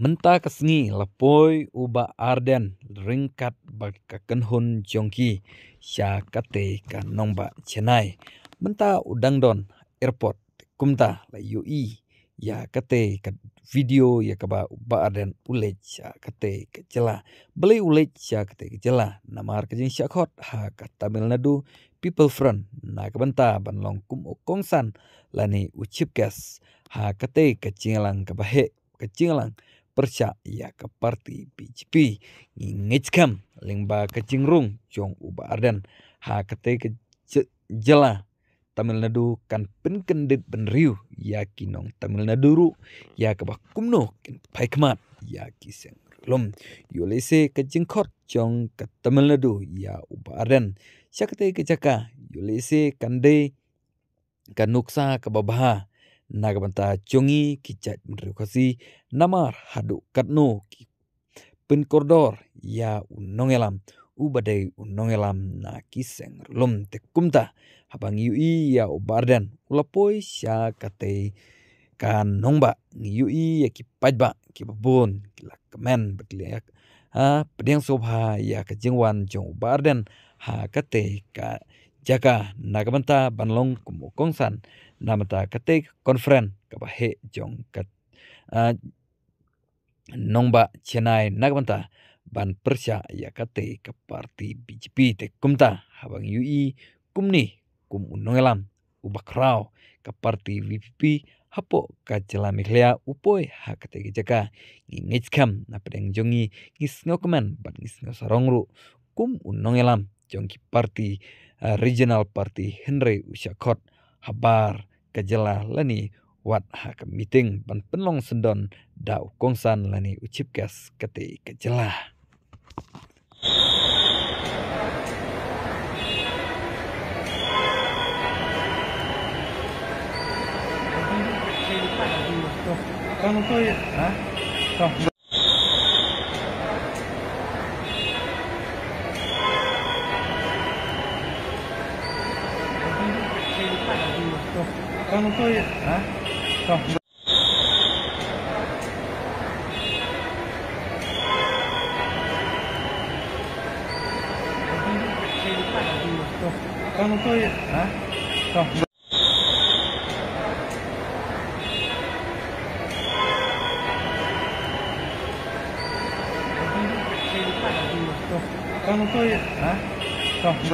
Menta kesengi lepoi uba arden ringkat bakakenhun jongki sya kate kanongba chennai. Menta don airport kumta la yui ya kate kan video ya kaba uba arden ulej sya kate kejela. Beli ulej sya kate kejela. Namar kejeng sya khot ha kata Tamil Nadu people front na kebenta banlong kum okongsan lani ucip gas ha kate kecing kebahe kabahe percaya ke parti BGP. ngingejkam lengba kecingrung jong uba arden. ha kete ke jela Tamil Nadu kan penkendit benriu yakinong Tamil ru ya kebakumno ken paikmat ya seng lom yulese kejengkot jong ke Tamil Nadu ya uba arden syakte kejaka yulese kande kanuksa kebabaha Naga chongi ki chat menru khasi namar hadu katno ki pin kordor ya unongelam ubadai unongelam na kiseng lom te kumta habang yui ya ubardan ulapoi sya kate kan nongba yui ya ki pajba ki babon ki lakmen ya, ha pedang sobha ya kejengwan jong ubardan ha kate ka jaka nagamanta banlong kumukongsan namata katek konferen kaba he jong kat nongba chenai nagamanta ban persya ya kate ke parti BJP te kumta habang UI e kumni kum ubak ubakrao ke parti VPP hapo ka jela upoi jaka ngi ngitskam na pedeng jongi ngisngokman ban ngisngosarongru kum unongelam Jongki Parti, eh, Regional Parti Henry Usyakot, Habar, kejelah Leni Wat Hak Meeting, Pan Penlong Sendon, Dau Kongsan Leni Ucipkas Kati Kajela. kejelah. 看看作业，作业，来，做。看看作业，来，做。看看作业，来，做。